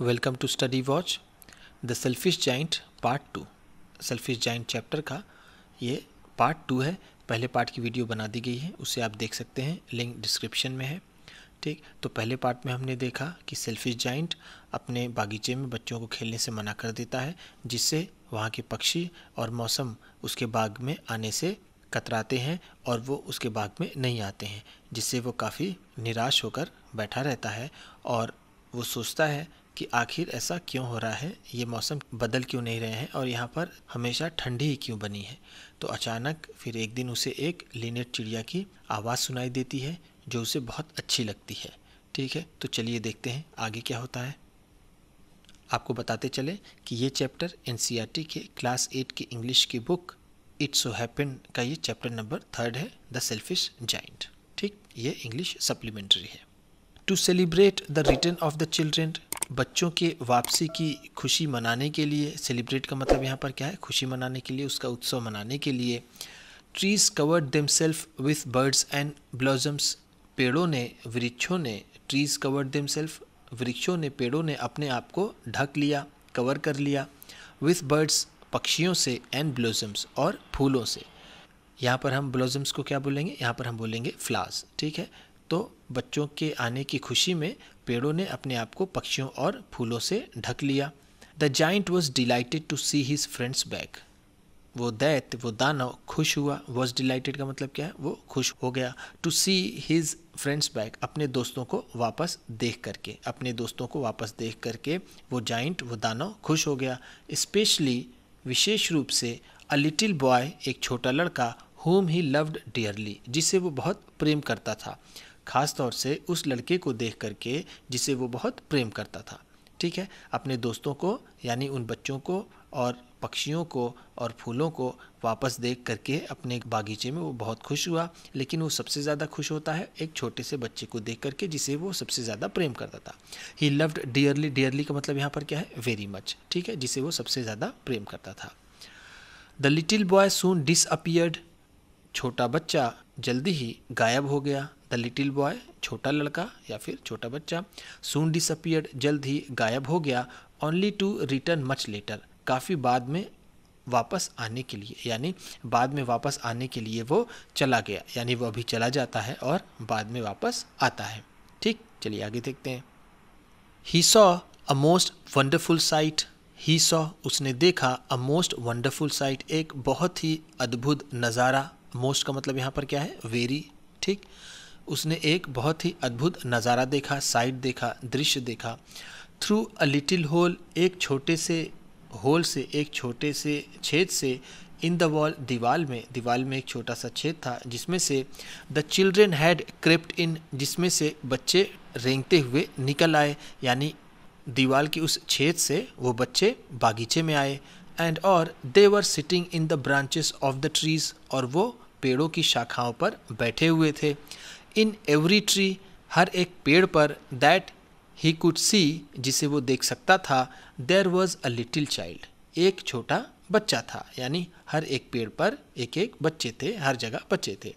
Welcome to study watch the selfish giant part two selfish giant chapter का ये part two है पहले part की वीडियो बना दी गई है उसे आप देख सकते हैं लिंक डिस्क्रिप्शन में है ठीक तो पहले पार्ट में हमने देखा कि सेल्फिश जाइंट अपने बागीचे में बच्चों को खेलने से मना कर देता है जिससे वहाँ के पक्षी और मौसम उसके बाग में आने से कतराते हैं और वो उसके बाग में नहीं आते हैं जिससे वो काफ़ी निराश होकर बैठा रहता है और वो सोचता है कि आखिर ऐसा क्यों हो रहा है ये मौसम बदल क्यों नहीं रहे हैं और यहाँ पर हमेशा ठंडी ही क्यों बनी है तो अचानक फिर एक दिन उसे एक लिनेट चिड़िया की आवाज़ सुनाई देती है जो उसे बहुत अच्छी लगती है ठीक है तो चलिए देखते हैं आगे क्या होता है आपको बताते चले कि ये चैप्टर एन के क्लास एट की इंग्लिश की बुक इट्स सो हैपन का ये चैप्टर नंबर थर्ड है द सेल्फिश जाइंट ठीक ये इंग्लिश सप्लीमेंट्री है to celebrate the return of the children बच्चों के वापसी की खुशी मनाने के लिए सेलिब्रेट का मतलब यहाँ पर क्या है खुशी मनाने के लिए उसका उत्सव मनाने के लिए trees covered themselves with birds and blossoms पेड़ों ने वृक्षों ने ट्रीज कवर्ड देम सेल्फ वृक्षों ने पेड़ों ने अपने आप को ढक लिया कवर कर लिया विथ बर्ड्स पक्षियों से एंड ब्लॉजम्स और फूलों से यहाँ पर हम ब्लॉजम्स को क्या बोलेंगे यहाँ पर हम बोलेंगे फ्लावर्स ठीक है तो बच्चों के आने की खुशी में पेड़ों ने अपने आप को पक्षियों और फूलों से ढक लिया the giant was delighted to see his friends back वो दैत वो दानव खुश हुआ वॉज डिलाइटेड का मतलब क्या है वो खुश हो गया to see his friends back अपने दोस्तों को वापस देख करके अपने दोस्तों को वापस देख करके वो जाइंट वो दानव खुश हो गया स्पेशली विशेष रूप से अ लिटिल बॉय एक छोटा लड़का होम ही लव्ड डियरली जिसे वो बहुत प्रेम करता था ख़ासतौर से उस लड़के को देख करके जिसे वो बहुत प्रेम करता था ठीक है अपने दोस्तों को यानी उन बच्चों को और पक्षियों को और फूलों को वापस देख करके अपने बागीचे में वो बहुत खुश हुआ लेकिन वो सबसे ज़्यादा खुश होता है एक छोटे से बच्चे को देख करके जिसे वो सबसे ज़्यादा प्रेम करता था ही लव्ड डियरली डियरली का मतलब यहाँ पर क्या है वेरी मच ठीक है जिसे वो सबसे ज़्यादा प्रेम करता था the little boy soon disappeared छोटा बच्चा जल्दी ही गायब हो गया लिटिल बॉय छोटा लड़का या फिर छोटा बच्चा सून डिसअपियर्ड जल्द ही गायब हो गया only to return much later काफ़ी बाद में वापस आने के लिए यानी बाद में वापस आने के लिए वो चला गया यानी वो अभी चला जाता है और बाद में वापस आता है ठीक चलिए आगे देखते हैं he saw a most wonderful sight he saw उसने देखा अ मोस्ट वंडरफुल साइट एक बहुत ही अद्भुत नज़ारा मोस्ट का मतलब यहाँ पर क्या है वेरी ठीक उसने एक बहुत ही अद्भुत नज़ारा देखा साइड देखा दृश्य देखा थ्रू अ लिटिल होल एक छोटे से होल से एक छोटे से छेद से इन द वॉल दीवाल में दीवाल में एक छोटा सा छेद था जिसमें से the children had crept in जिसमें से बच्चे रेंगते हुए निकल आए यानी दीवाल की उस छेद से वो बच्चे बागीचे में आए एंड और they were sitting in the branches of the trees और वो पेड़ों की शाखाओं पर बैठे हुए थे इन एवरी ट्री हर एक पेड़ पर दैट ही कुड सी जिसे वो देख सकता था there was a little child एक छोटा बच्चा था यानी हर एक पेड़ पर एक एक बच्चे थे हर जगह बच्चे थे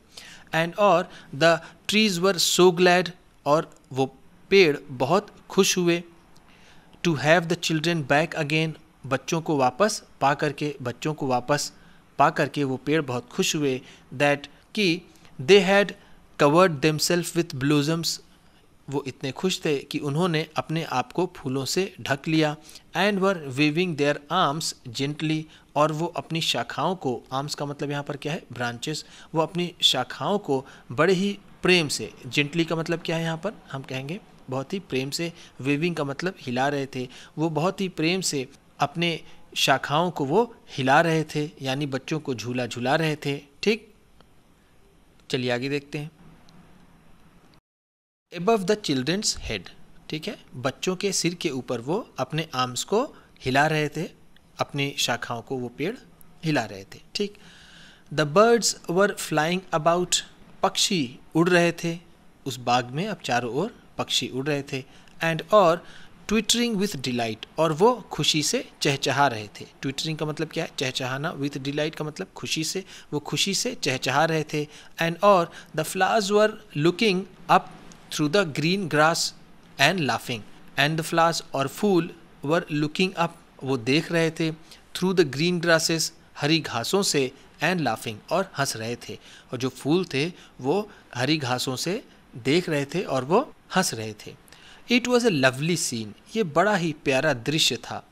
एंड और the trees were so glad और वो पेड़ बहुत खुश हुए to have the children back again बच्चों को वापस पा करके बच्चों को वापस पा करके वो पेड़ बहुत खुश हुए दैट कि they had covered themselves with blossoms वो इतने खुश थे कि उन्होंने अपने आप को फूलों से ढक लिया and were waving their arms gently और वो अपनी शाखाओं को आर्म्स का मतलब यहाँ पर क्या है ब्रांचेस वो अपनी शाखाओं को बड़े ही प्रेम से जेंटली का मतलब क्या है यहाँ पर हम कहेंगे बहुत ही प्रेम से वेविंग का मतलब हिला रहे थे वो बहुत ही प्रेम से अपने शाखाओं को वो हिला रहे थे यानी बच्चों को झूला झूला रहे थे ठीक चलिए आगे देखते हैं एबव द चिल्ड्रंस हेड ठीक है बच्चों के सिर के ऊपर वो अपने आर्म्स को हिला रहे थे अपनी शाखाओं को वो पेड़ हिला रहे थे ठीक the birds were flying about पक्षी उड़ रहे थे उस बाग में अब चारों ओर पक्षी उड़ रहे थे एंड और ट्विटरिंग विथ डिलाइट और वो खुशी से चहचहा रहे थे ट्विटरिंग का मतलब क्या है चहचहाना विथ डिलाइट का मतलब खुशी से वो खुशी से चहचहा रहे थे एंड और the flowers were looking up through the green grass and laughing. And the flowers or फूल वर लुकिंग अप वो देख रहे थे थ्रू द ग्रीन ग्रासेस हरी घासों से एंड लाफिंग और हंस रहे थे और जो फूल थे वो हरी घासों से देख रहे थे और वो हंस रहे थे it was a lovely scene ये बड़ा ही प्यारा दृश्य था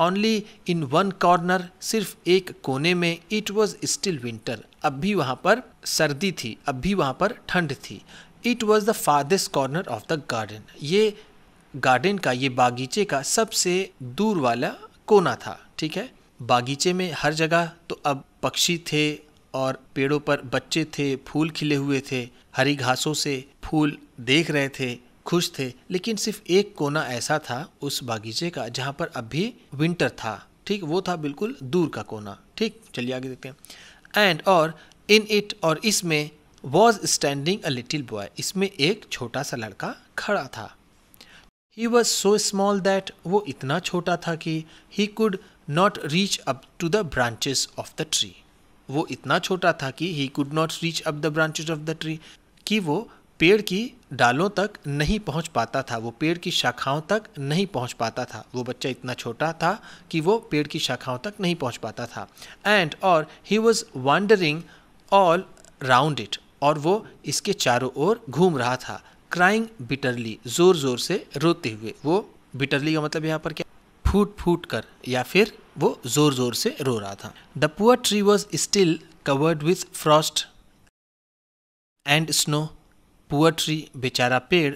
ओनली इन वन कॉर्नर सिर्फ एक कोने में इट वॉज स्टिल विंटर अब भी वहाँ पर सर्दी थी अब भी वहाँ पर ठंड थी it was the farthest corner of the garden ये गार्डन का ये बागीचे का सबसे दूर वाला कोना था ठीक है बागीचे में हर जगह तो अब पक्षी थे और पेड़ों पर बच्चे थे फूल खिले हुए थे हरी घासों से फूल देख रहे थे खुश थे लेकिन सिर्फ एक कोना ऐसा था उस बागीचे का जहाँ पर अब भी विंटर था ठीक वो था बिल्कुल दूर का कोना ठीक चलिए आगे देखते हैं एंड और इन इट और इसमें was standing a little boy इसमें एक छोटा सा लड़का खड़ा था he was so small that वो इतना छोटा था कि he could not reach up to the branches of the tree वो इतना छोटा था कि he could not reach up the branches of the tree कि वो पेड़ की डालों तक नहीं पहुंच पाता था वो पेड़ की शाखाओं तक नहीं पहुंच पाता था वो बच्चा इतना छोटा था कि वो पेड़ की शाखाओं तक नहीं पहुंच पाता था एंड और he was wandering all round it और वो इसके चारों ओर घूम रहा था क्राइंग बिटरली ज़ोर ज़ोर से रोते हुए वो बिटरली का मतलब यहाँ पर क्या फूट फूट कर या फिर वो ज़ोर ज़ोर से रो रहा था the poor tree was still covered with frost and snow poor tree बेचारा पेड़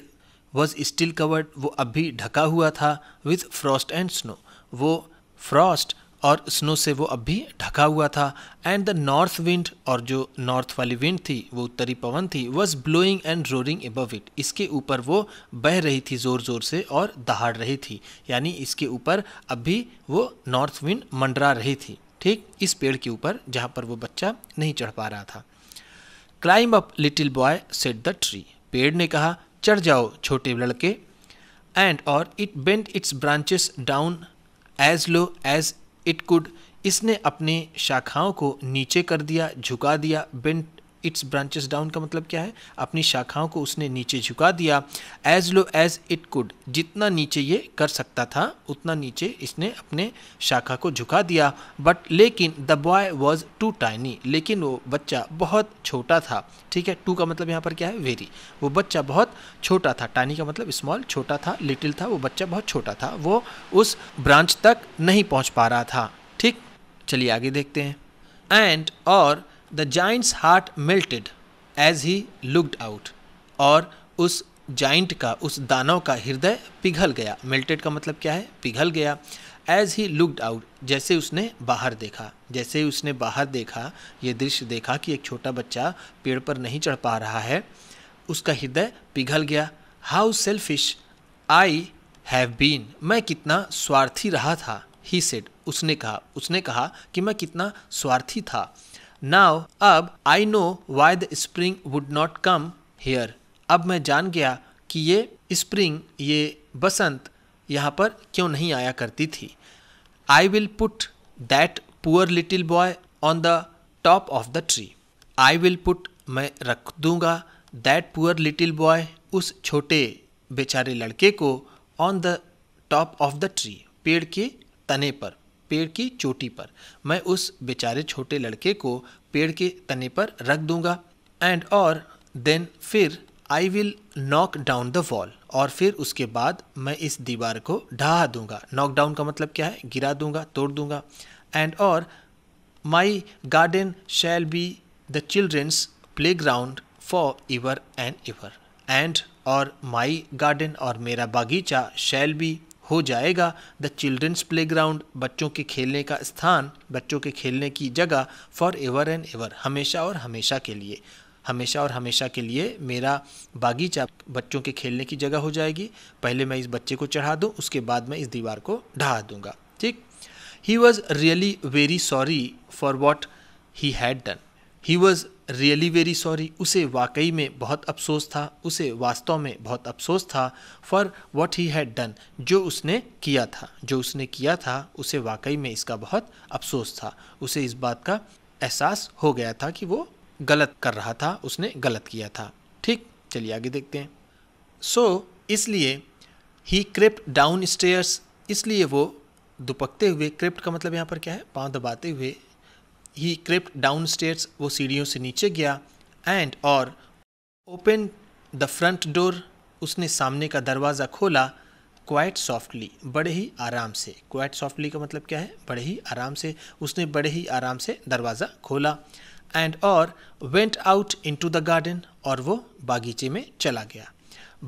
वॉज स्टिल कवर्ड वो अब भी ढका हुआ था विथ फ्रॉस्ट एंड स्नो वो फ्रॉस्ट और स्नो से वो अब भी ढका हुआ था एंड द नॉर्थ विंड और जो नॉर्थ वाली विंड थी वो उत्तरी पवन थी was blowing and roaring above it इसके ऊपर वो बह रही थी ज़ोर ज़ोर से और दहाड़ रही थी यानी इसके ऊपर अब भी वो नॉर्थ विंड मंडरा रही थी ठीक इस पेड़ के ऊपर जहाँ पर वो बच्चा नहीं चढ़ पा रहा था climb up little boy said the tree पेड़ ने कहा चढ़ जाओ छोटे लड़के एंड और it bent its branches down as low as it could इसने अपनी शाखाओं को नीचे कर दिया झुका दिया बेंट इट्स ब्रांचेस डाउन का मतलब क्या है अपनी शाखाओं को उसने नीचे झुका दिया as low as it could जितना नीचे ये कर सकता था उतना नीचे इसने अपने शाखा को झुका दिया बट लेकिन the boy was too tiny लेकिन वो बच्चा बहुत छोटा था ठीक है टू का मतलब यहाँ पर क्या है वेरी वो बच्चा बहुत छोटा था टाइनी का मतलब स्मॉल छोटा था लिटिल था वो बच्चा बहुत छोटा था वो उस ब्रांच तक नहीं पहुँच पा रहा था ठीक चलिए आगे देखते हैं एंड और the giant's heart melted as he looked out और उस जाइंट का उस दानव का हृदय पिघल गया मेल्टेड का मतलब क्या है पिघल गया एज ही लुकड आउट जैसे उसने बाहर देखा जैसे ही उसने बाहर देखा ये दृश्य देखा कि एक छोटा बच्चा पेड़ पर नहीं चढ़ पा रहा है उसका हृदय पिघल गया how selfish I have been मैं कितना स्वार्थी रहा था ही सेड उसने कहा उसने कहा कि मैं कितना स्वार्थी था नाव अब I know why the spring would not come here अब मैं जान गया कि ये स्प्रिंग ये बसंत यहाँ पर क्यों नहीं आया करती थी I will put that poor little boy on the top of the tree I will put मैं रख दूंगा दैट पुअर लिटिल बॉय उस छोटे बेचारे लड़के को on the top of the tree पेड़ के तने पर पेड़ की चोटी पर मैं उस बेचारे छोटे लड़के को पेड़ के तने पर रख दूंगा एंड और देन फिर I will knock down the wall और फिर उसके बाद मैं इस दीवार को ढहा दूंगा नॉक डाउन का मतलब क्या है गिरा दूंगा तोड़ दूंगा एंड और my garden shall be the children's playground for ever and ever and और माई गार्डन और मेरा बागीचा शैल बी हो जाएगा द चिल्ड्रंस ग्राउंड बच्चों के खेलने का स्थान बच्चों के खेलने की जगह फॉर एवर एंड एवर हमेशा और हमेशा के लिए हमेशा और हमेशा के लिए मेरा बागीचा बच्चों के खेलने की जगह हो जाएगी पहले मैं इस बच्चे को चढ़ा दूँ उसके बाद मैं इस दीवार को ढहा दूँगा ठीक he was really very sorry for what he had done he was really very sorry उसे वाकई में बहुत अफसोस था उसे वास्तव में बहुत अफसोस था for what he had done जो उसने किया था जो उसने किया था उसे वाकई में इसका बहुत अफसोस था उसे इस बात का एहसास हो गया था कि वो गलत कर रहा था उसने गलत किया था ठीक चलिए आगे देखते हैं सो so, इसलिए ही क्रिप्ट डाउन स्टेयर्स इसलिए वो दुपकते हुए क्रिप्ट का मतलब यहाँ पर क्या है पाँव दबाते हुए ही क्रिप्ट डाउन स्टेयर्स वो सीढ़ियों से नीचे गया एंड और ओपन द फ्रंट डोर उसने सामने का दरवाज़ा खोला क्वाइट सॉफ्टली बड़े ही आराम से क्वाइट सॉफ्टली का मतलब क्या है बड़े ही आराम से उसने बड़े ही आराम से दरवाज़ा खोला एंड और went out into the garden और वो बागीचे में चला गया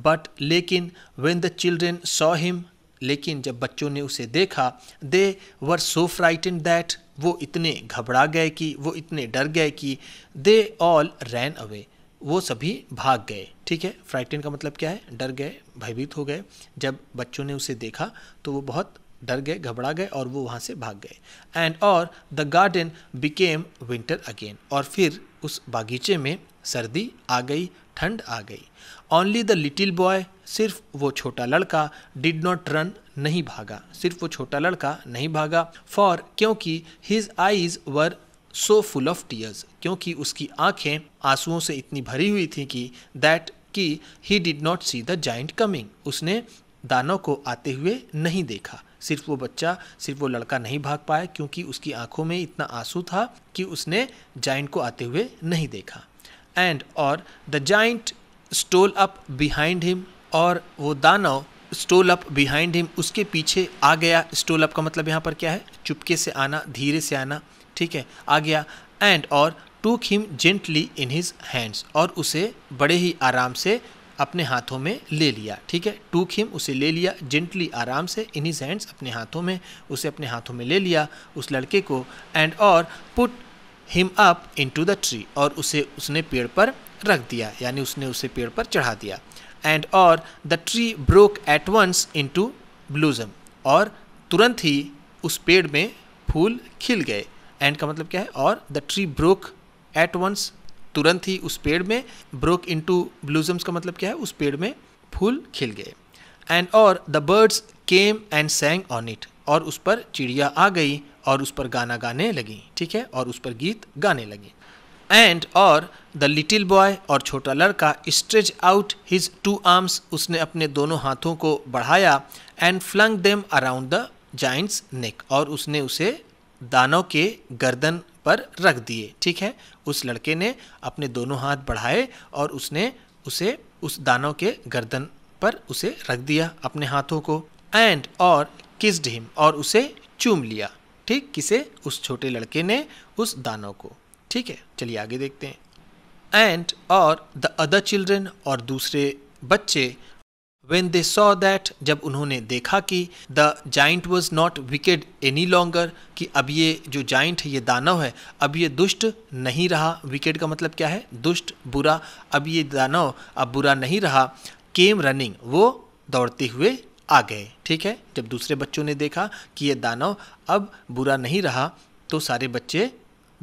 बट लेकिन when the children saw him लेकिन जब बच्चों ने उसे देखा दे वर सो फ्राइटन दैट वो इतने घबरा गए कि वो इतने डर गए कि दे ऑल रैन अवे वो सभी भाग गए ठीक है फ्राइटेन का मतलब क्या है डर गए भयभीत हो गए जब बच्चों ने उसे देखा तो वो बहुत डर गए घबरा गए और वो वहाँ से भाग गए एंड और the garden became winter again और फिर उस बागीचे में सर्दी आ गई ठंड आ गई ओनली द लिटिल बॉय सिर्फ वो छोटा लड़का डिड नॉट रन नहीं भागा सिर्फ वो छोटा लड़का नहीं भागा फॉर क्योंकि his eyes were so full of tears क्योंकि उसकी आंखें आंसुओं से इतनी भरी हुई थी कि दैट कि he did not see the giant coming उसने दानों को आते हुए नहीं देखा सिर्फ वो बच्चा सिर्फ वो लड़का नहीं भाग पाया क्योंकि उसकी आंखों में इतना आंसू था कि उसने जाइंट को आते हुए नहीं देखा एंड और the giant stole up behind him और वो दानव स्टोल अप बिहाइंड हिम उसके पीछे आ गया स्टोल अप का मतलब यहाँ पर क्या है चुपके से आना धीरे से आना ठीक है आ गया एंड और took him gently in his hands और उसे बड़े ही आराम से अपने हाथों में ले लिया ठीक है टूक हिम उसे ले लिया जेंटली आराम से इन हिज हैंड्स अपने हाथों में उसे अपने हाथों में ले लिया उस लड़के को एंड और put him up to the tree और उसे उसने पेड़ पर रख दिया यानी उसने उसे पेड़ पर चढ़ा दिया एंड और the tree broke at once to blossom और तुरंत ही उस पेड़ में फूल खिल गए एंड का मतलब क्या है और the tree broke at once तुरंत ही उस पेड़ में ब्रोक टू ब्लूजम्स का मतलब क्या है उस पेड़ में फूल खिल गए एंड और the birds came and sang on it और उस पर चिड़िया आ गई और उस पर गाना गाने लगी ठीक है और उस पर गीत गाने लगी एंड और द लिटिल बॉय और छोटा लड़का stretch out his two arms उसने अपने दोनों हाथों को बढ़ाया and flung them around the giant's neck और उसने उसे दानों के गर्दन पर रख दिए ठीक है उस लड़के ने अपने दोनों हाथ बढ़ाए और उसने उसे उस दानों के गर्दन पर उसे रख दिया अपने हाथों को एंड और किस्ड हिम और उसे चूम लिया ठीक किसे उस छोटे लड़के ने उस दानव को ठीक है चलिए आगे देखते हैं एंड और द अदर चिल्ड्रेन और दूसरे बच्चे वेन दे सॉ दैट जब उन्होंने देखा कि the giant was not wicked any longer कि अब ये जो जाइंट है ये दानव है अब ये दुष्ट नहीं रहा विकेड का मतलब क्या है दुष्ट बुरा अब ये दानव अब बुरा नहीं रहा केम रनिंग वो दौड़ते हुए आ गए ठीक है जब दूसरे बच्चों ने देखा कि यह दानव अब बुरा नहीं रहा तो सारे बच्चे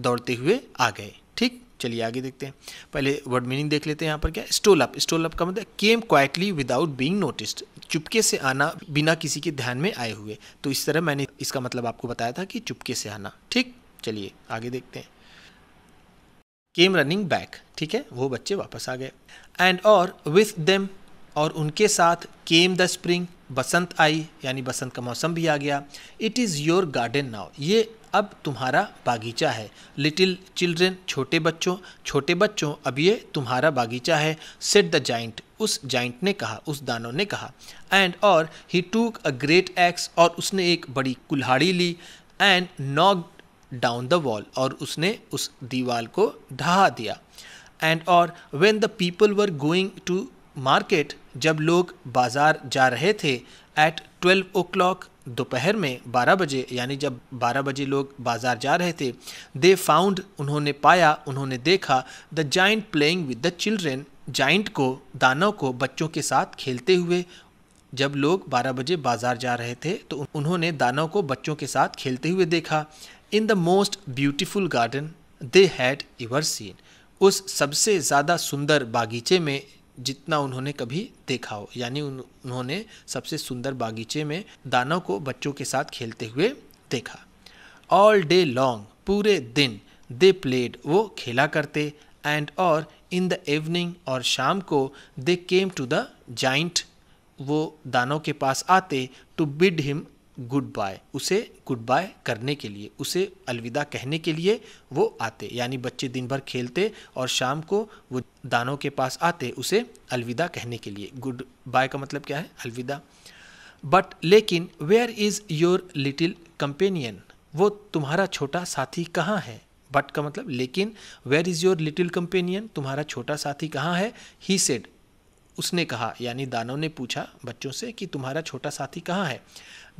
दौड़ते हुए आ गए ठीक चलिए आगे देखते हैं पहले वर्ड मीनिंग देख लेते हैं यहाँ पर क्या स्टोल अप स्टोल अप का मतलब came quietly without being noticed चुपके से आना बिना किसी के ध्यान में आए हुए तो इस तरह मैंने इसका मतलब आपको बताया था कि चुपके से आना ठीक चलिए आगे देखते हैं केम रनिंग बैक ठीक है वो बच्चे वापस आ गए एंड और विथ देम और उनके साथ केम द स्प्रिंग बसंत आई यानी बसंत का मौसम भी आ गया it is your garden now ये अब तुम्हारा बागीचा है लिटिल चिल्ड्रेन छोटे बच्चों छोटे बच्चों अब ये तुम्हारा बागीचा है सेट द जाइंट उस जाइंट ने कहा उस दानों ने कहा एंड और ही टूक अ ग्रेट एक्स और उसने एक बड़ी कुल्हाड़ी ली and knock down the wall और उसने उस दीवार को ढहा दिया एंड और when the people were going to market जब लोग बाज़ार जा रहे थे एट ट्वेल्व ओ क्लॉक दोपहर में बारह बजे यानी जब बारह बजे लोग बाज़ार जा रहे थे दे फाउंड उन्होंने पाया उन्होंने देखा the giant playing with the children giant को दानव को बच्चों के साथ खेलते हुए जब लोग बारह बजे बाज़ार जा रहे थे तो उन्होंने दानव को बच्चों के साथ खेलते हुए देखा in the most beautiful garden they had ever seen उस सबसे ज़्यादा सुंदर बागीचे में जितना उन्होंने कभी देखा हो यानी उन्होंने सबसे सुंदर बागीचे में दानों को बच्चों के साथ खेलते हुए देखा ऑल डे लॉन्ग पूरे दिन दे प्लेड वो खेला करते एंड और इन द इवनिंग और शाम को they came to the giant वो दानों के पास आते to bid him goodbye उसे गुड बाय करने के लिए उसे अलविदा कहने के लिए वो आते यानी बच्चे दिन भर खेलते और शाम को वो दानों के पास आते उसे अलविदा कहने के लिए गुड बाय का मतलब क्या है अलविदा बट लेकिन where is your little companion वो तुम्हारा छोटा साथी कहाँ है बट का मतलब लेकिन where is your little companion तुम्हारा छोटा साथी कहाँ है ही सेड उसने कहा यानी दानों ने पूछा बच्चों से कि तुम्हारा छोटा साथी कहाँ है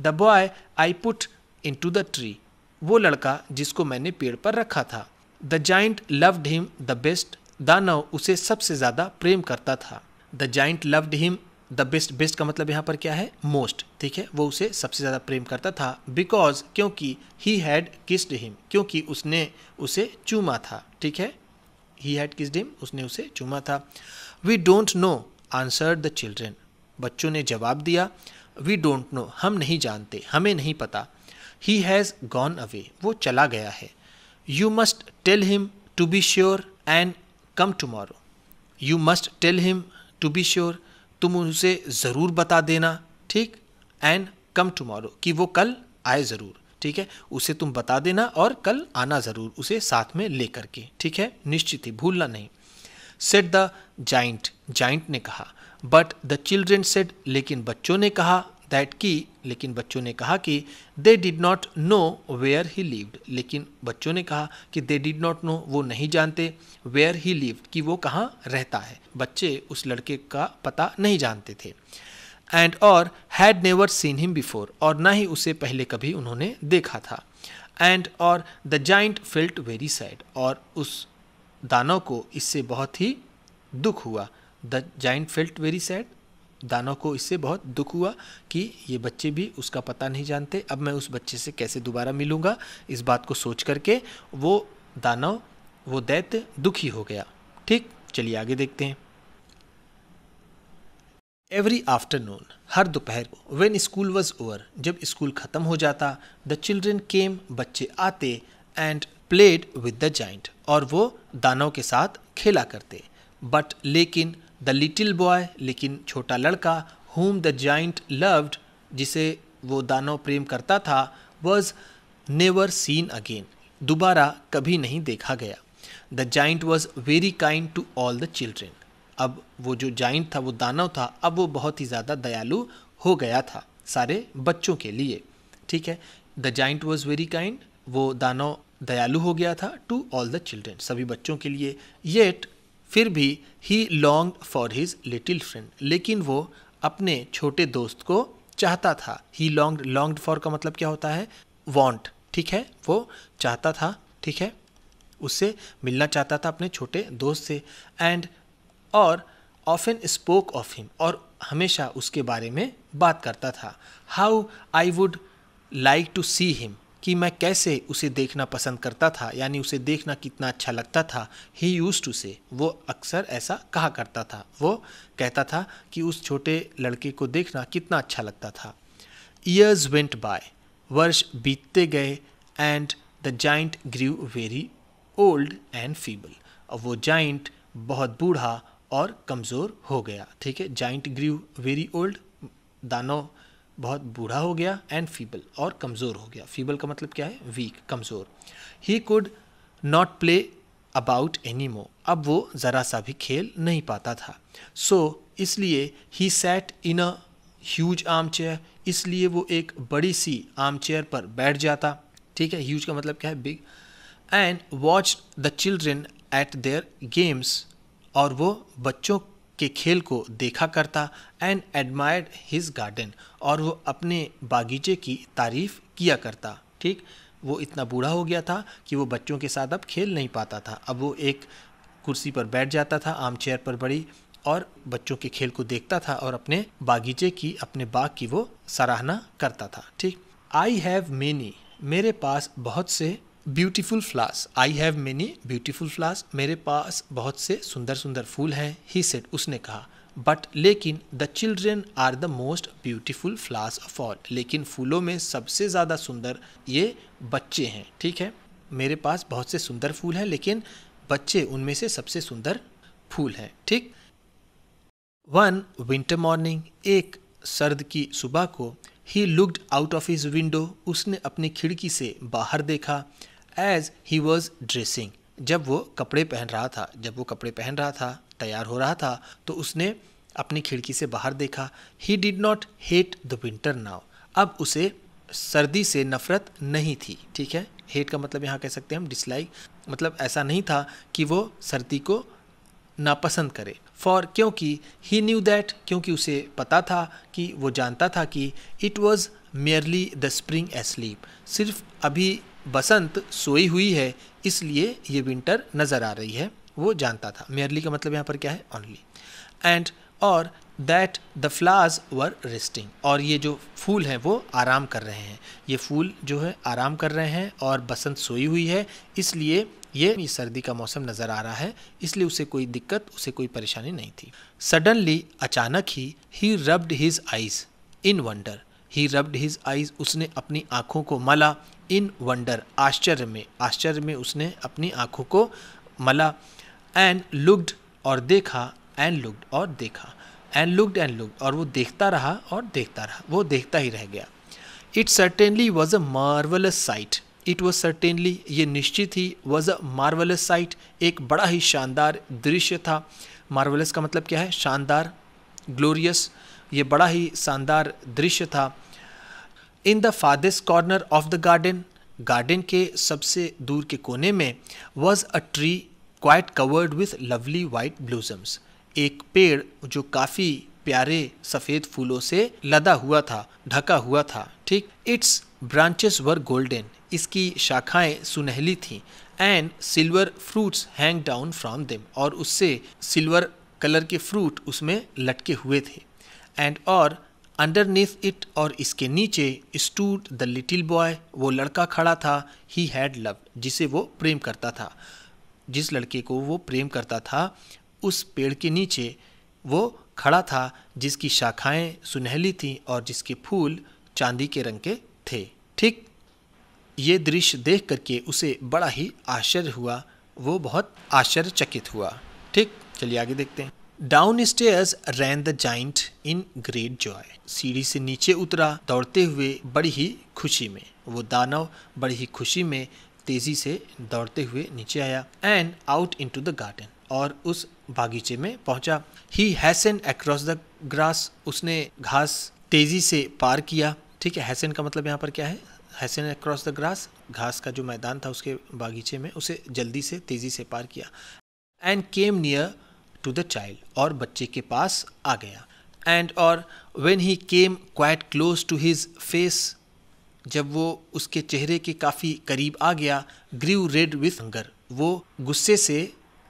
the boy I put into the tree वो लड़का जिसको मैंने पेड़ पर रखा था the giant loved him the best दानव उसे सबसे ज़्यादा प्रेम करता था the giant loved him the best best का मतलब यहाँ पर क्या है मोस्ट ठीक है वो उसे सबसे ज़्यादा प्रेम करता था बिकॉज क्योंकि ही हैड किस्ड हिम क्योंकि उसने उसे चूमा था ठीक है ही हैड किस्ड हिम उसने उसे चूमा था we don't know answer the children बच्चों ने जवाब दिया वी डोंट नो हम नहीं जानते हमें नहीं पता ही हैज़ गॉन अवे वो चला गया है you must tell him to be sure and come morrow you must tell him to be sure तुम उसे ज़रूर बता देना ठीक एंड कम मोरो कि वो कल आए ज़रूर ठीक है उसे तुम बता देना और कल आना ज़रूर उसे साथ में ले करके ठीक है निश्चित ही भूलना नहीं सेट द जाइंट जाइंट ने कहा बट द चिल्ड्रेन सेड लेकिन बच्चों ने कहा दैट की लेकिन बच्चों ने कहा कि they did not know where he lived लेकिन बच्चों ने कहा कि दे डिड नॉट नो वो नहीं जानते वेयर ही लिव्ड कि वो कहाँ रहता है बच्चे उस लड़के का पता नहीं जानते थे एंड और had never seen him before और ना ही उसे पहले कभी उन्होंने देखा था एंड और the giant felt very sad और उस दानों को इससे बहुत ही दुख हुआ the giant felt very sad दानव को इससे बहुत दुख हुआ कि ये बच्चे भी उसका पता नहीं जानते अब मैं उस बच्चे से कैसे दोबारा मिलूँगा इस बात को सोच करके वो दानव वो दैत्य दुखी हो गया ठीक चलिए आगे देखते हैं एवरी आफ्टरनून हर दोपहर को वेन स्कूल वॉज ओवर जब स्कूल ख़त्म हो जाता द चिल्ड्रेन केम बच्चे आते and played with the giant और वो दानव के साथ खेला करते बट लेकिन द लिटिल बॉय लेकिन छोटा लड़का होम द जाइंट लव्ड जिसे वो दानव प्रेम करता था वॉज नेवर सीन अगेन दोबारा कभी नहीं देखा गया the giant was very kind to all the children अब वो जो जाइंट था वो दानव था अब वो बहुत ही ज़्यादा दयालु हो गया था सारे बच्चों के लिए ठीक है the giant was very kind वो दानव दयालु हो गया था टू ऑल द चिल्ड्रेन सभी बच्चों के लिए येट फिर भी he long for his little friend लेकिन वो अपने छोटे दोस्त को चाहता था ही लॉन्ग लॉन्ग फॉर का मतलब क्या होता है वॉन्ट ठीक है वो चाहता था ठीक है उससे मिलना चाहता था अपने छोटे दोस्त से एंड और ऑफन स्पोक ऑफ हिम और हमेशा उसके बारे में बात करता था how I would like to see him कि मैं कैसे उसे देखना पसंद करता था यानी उसे देखना कितना अच्छा लगता था ही यूज़ टू से वो अक्सर ऐसा कहा करता था वो कहता था कि उस छोटे लड़के को देखना कितना अच्छा लगता था ईयर्स वेंट बाय वर्ष बीतते गए and the giant grew very old and feeble और वो जाइंट बहुत बूढ़ा और कमज़ोर हो गया ठीक है जाइंट ग्रीव वेरी ओल्ड दानों बहुत बूढ़ा हो गया एंड फीबल और कमज़ोर हो गया फीबल का मतलब क्या है वीक कमज़ोर he could not play about any more अब वो ज़रा सा भी खेल नहीं पाता था सो so, इसलिए he sat in a huge armchair इसलिए वो एक बड़ी सी आर्म चेयर पर बैठ जाता ठीक है ह्यूज का मतलब क्या है big and watch the children at their games और वो बच्चों के खेल को देखा करता एंड एडमायर्ड हिज गार्डन और वो अपने बागीचे की तारीफ किया करता ठीक वो इतना बूढ़ा हो गया था कि वो बच्चों के साथ अब खेल नहीं पाता था अब वो एक कुर्सी पर बैठ जाता था आम चेयर पर बड़ी और बच्चों के खेल को देखता था और अपने बागीचे की अपने बाग की वो सराहना करता था ठीक आई हैव मेनी मेरे पास बहुत से ब्यूटीफुल फ्लास आई हैव मेनी ब्यूटीफुल फ्लास मेरे पास बहुत से सुंदर सुंदर फूल हैं ही सेट उसने कहा बट लेकिन the children are the most beautiful flowers of all लेकिन फूलों में सबसे ज़्यादा सुंदर ये बच्चे हैं ठीक है मेरे पास बहुत से सुंदर फूल हैं लेकिन बच्चे उनमें से सबसे सुंदर फूल हैं ठीक वन विंटर मॉर्निंग एक सर्द की सुबह को he looked out of his window उसने अपनी खिड़की से बाहर देखा एज ही वॉज ड्रेसिंग जब वो कपड़े पहन रहा था जब वो कपड़े पहन रहा था तैयार हो रहा था तो उसने अपनी खिड़की से बाहर देखा he did not hate the winter now अब उसे सर्दी से नफरत नहीं थी ठीक है हेट का मतलब यहाँ कह सकते हैं हम डिसलाइक मतलब ऐसा नहीं था कि वो सर्दी को नापसंद करे फॉर क्योंकि ही न्यू दैट क्योंकि उसे पता था कि वो जानता था कि it was merely the spring asleep सिर्फ अभी बसंत सोई हुई है इसलिए ये विंटर नज़र आ रही है वो जानता था मेयरली का मतलब यहाँ पर क्या है ऑनली एंड और that the flowers were resting और ये जो फूल हैं वो आराम कर रहे हैं ये फूल जो है आराम कर रहे हैं और बसंत सोई हुई है इसलिए ये सर्दी का मौसम नज़र आ रहा है इसलिए उसे कोई दिक्कत उसे कोई परेशानी नहीं थी सडनली अचानक ही he rubbed his eyes in wonder he rubbed his eyes उसने अपनी आँखों को मला इन वंडर आश्चर्य में आश्चर्य में उसने अपनी आँखों को मला एंड लुक्ड और देखा एंड लुक्ड और देखा एंड लुक्ड एंड लुक्ड और वो देखता रहा और देखता रहा वो देखता ही रह गया it certainly was a marvellous sight it was certainly ये निश्चित ही वॉज अ मार्वलस साइट एक बड़ा ही शानदार दृश्य था मार्वलस का मतलब क्या है शानदार ग्लोरियस ये बड़ा ही शानदार दृश्य था in the farthest corner of the garden garden के सबसे दूर के कोने में was a tree quite covered with lovely white blossoms एक पेड़ जो काफ़ी प्यारे सफ़ेद फूलों से लदा हुआ था ढका हुआ था ठीक इट्स ब्रांचेस वर गोल्डन इसकी शाखाएं सुनहली थीं and silver fruits hang down from them और उससे सिल्वर कलर के फ्रूट उसमें लटके हुए थे एंड और अंडरनेथ इट और इसके नीचे स्टूड द लिटिल बॉय वो लड़का खड़ा था ही हैड लव जिसे वो प्रेम करता था जिस लड़के को वो प्रेम करता था उस पेड़ के नीचे वो खड़ा था जिसकी शाखाएं सुनहली थीं और जिसके फूल चांदी के रंग के थे ठीक ये दृश्य देख करके उसे बड़ा ही आश्चर्य हुआ वो बहुत आश्चर्यचकित हुआ ठीक चलिए आगे देखते हैं downstairs ran the giant in great joy सीढ़ी से नीचे उतरा दौड़ते हुए बड़ी ही खुशी में वो दानव बड़ी ही खुशी में तेजी से दौड़ते हुए नीचे आया and out into the garden और उस बागीचे में पहुंचा he hastened across the grass उसने घास तेजी से पार किया ठीक है हैसन का मतलब यहाँ पर क्या है हैसन अक्रॉस द ग्रास घास का जो मैदान था उसके बागीचे में उसे जल्दी से तेजी से पार किया and came near to the child और बच्चे के पास आ गया एंड और when he came quite close to his face जब वो उसके चेहरे के काफ़ी करीब आ गया ग्रीव रेड विथ एंगर वो गुस्से से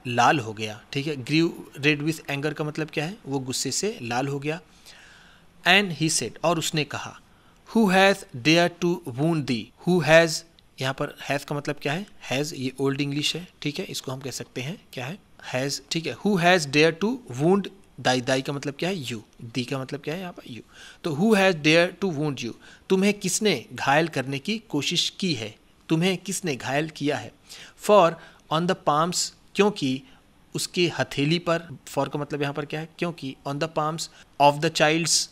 लाल हो गया ठीक है ग्रीव रेड विथ एंगर का मतलब क्या है वो गुस्से से लाल हो गया एंड ही सेड और उसने कहा who has dare to wound thee who has यहाँ पर हैज़ का मतलब क्या है हैज़ ये ओल्ड इंग्लिश है ठीक है इसको हम कह सकते हैं क्या है हैज़ ठीक है who has dare to wound thy thy का मतलब क्या है यू दी का मतलब क्या है यहाँ पर यू तो who has dare to wound you तुम्हें किसने घायल करने की कोशिश की है तुम्हें किसने घायल किया है फॉर ऑन द पाम्स क्योंकि उसकी हथेली पर फॉर का मतलब यहाँ पर क्या है क्योंकि on the palms of the child's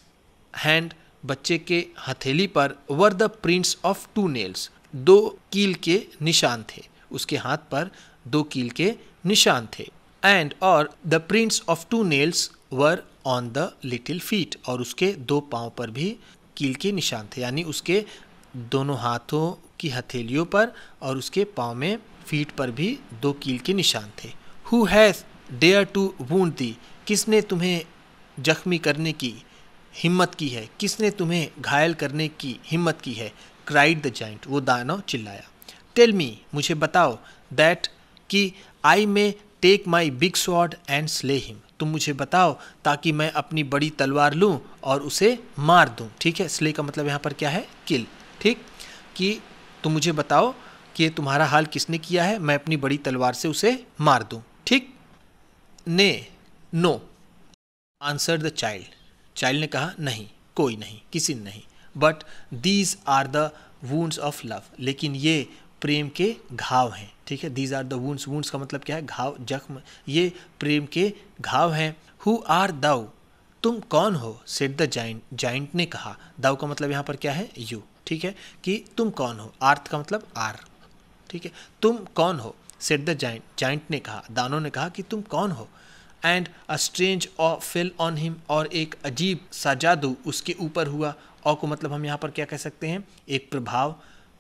hand बच्चे के हथेली पर were the prints of two nails दो कील के निशान थे उसके हाथ पर दो कील के निशान थे एंड और the prints of two nails were on the little feet और उसके दो पाँव पर भी कील के निशान थे यानी उसके दोनों हाथों की हथेलियों पर और उसके पाँव में फीट पर भी दो कील के निशान थे who has dare to wound thee किसने तुम्हें जख्मी करने की हिम्मत की है किसने तुम्हें घायल करने की हिम्मत की है क्राइड द जाइंट वो दानव चिल्लाया टेल मी मुझे बताओ दैट कि I may take my big sword and slay him तुम मुझे बताओ ताकि मैं अपनी बड़ी तलवार लूँ और उसे मार दूँ ठीक है स्ले का मतलब यहाँ पर क्या है किल ठीक कि तुम मुझे बताओ कि तुम्हारा हाल किसने किया है मैं अपनी बड़ी तलवार से उसे मार दूँ ठीक ने no answer the child child ने कहा नहीं कोई नहीं किसी ने नहीं but these are the wounds of love लेकिन ये प्रेम के घाव हैं ठीक है दीज आर दूंस वूंड्स का मतलब क्या है घाव जख्म ये प्रेम के घाव हैं हु आर दाउ तुम कौन हो सेट द जाइंट जाइंट ने कहा दाउ का मतलब यहाँ पर क्या है यू ठीक है कि तुम कौन हो आर्थ का मतलब आर ठीक है तुम कौन हो सेट द जाइंट जाइंट ने कहा दानों ने कहा कि तुम कौन हो and a strange awe fell on him और एक अजीब सा जादू उसके ऊपर हुआ औ को मतलब हम यहाँ पर क्या कह सकते हैं एक प्रभाव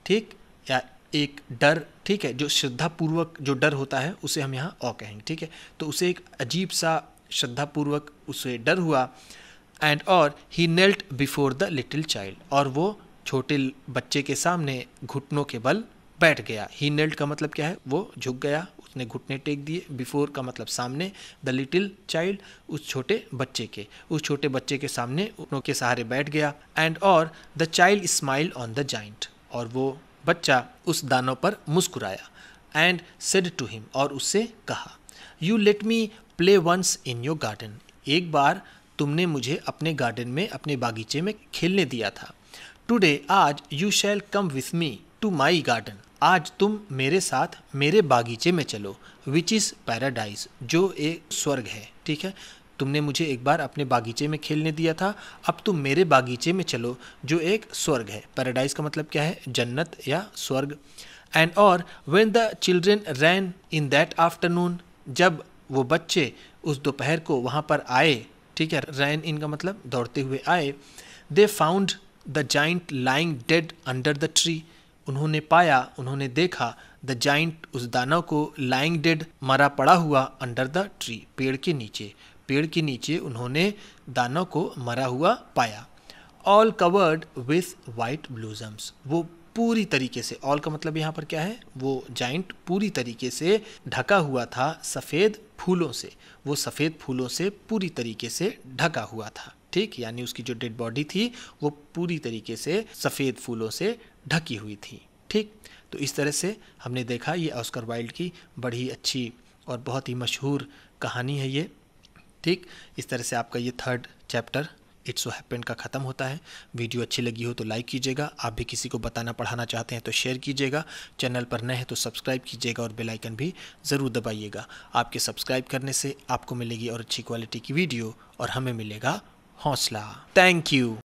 ठीक या एक डर ठीक है जो श्रद्धापूर्वक जो डर होता है उसे हम यहाँ अ कहेंगे ठीक है तो उसे एक अजीब सा श्रद्धापूर्वक उसे डर हुआ एंड और he knelt before the little child और वो छोटे बच्चे के सामने घुटनों के बल बैठ गया ही नेल्ट का मतलब क्या है वो झुक गया उसने घुटने टेक दिए बिफोर का मतलब सामने द लिटिल चाइल्ड उस छोटे बच्चे के उस छोटे बच्चे के सामने उनके सहारे बैठ गया एंड और the child smile on the giant और वो बच्चा उस दानव पर मुस्कुराया एंड सेड टू हिम और उससे कहा you let me play once in your garden एक बार तुमने मुझे अपने गार्डन में अपने बागीचे में खेलने दिया था टुडे आज you shall come with me to my garden आज तुम मेरे साथ मेरे बागीचे में चलो विच इज़ पैराडाइज जो एक स्वर्ग है ठीक है तुमने मुझे एक बार अपने बागीचे में खेलने दिया था अब तुम मेरे बागीचे में चलो जो एक स्वर्ग है पैराडाइज का मतलब क्या है जन्नत या स्वर्ग एंड और when the children ran in that afternoon जब वो बच्चे उस दोपहर को वहाँ पर आए ठीक है रैन इन का मतलब दौड़ते हुए आए they found the giant lying dead under the tree उन्होंने पाया उन्होंने देखा द जाइंट उस दानव को लाइंग डेड मरा पड़ा हुआ अंडर द ट्री पेड़ के नीचे पेड़ के नीचे उन्होंने दानों को मरा हुआ पाया all covered with white blossoms वो पूरी तरीके से ऑल का मतलब यहाँ पर क्या है वो जाइंट पूरी तरीके से ढका हुआ था सफ़ेद फूलों से वो सफ़ेद फूलों से पूरी तरीके से ढका हुआ था ठीक यानी उसकी जो डेड बॉडी थी वो पूरी तरीके से सफ़ेद फूलों से ढकी हुई थी ठीक तो इस तरह से हमने देखा ये ऑस्कर वाइल्ड की बड़ी अच्छी और बहुत ही मशहूर कहानी है ये ठीक इस तरह से आपका ये third chapter it's so happen का ख़त्म होता है वीडियो अच्छी लगी हो तो लाइक कीजिएगा आप भी किसी को बताना पढ़ाना चाहते हैं तो शेयर कीजिएगा चैनल पर नए हैं तो सब्सक्राइब कीजिएगा और बेल आइकन भी ज़रूर दबाइएगा आपके सब्सक्राइब करने से आपको मिलेगी और अच्छी क्वालिटी की वीडियो और हमें मिलेगा हौसला थैंक यू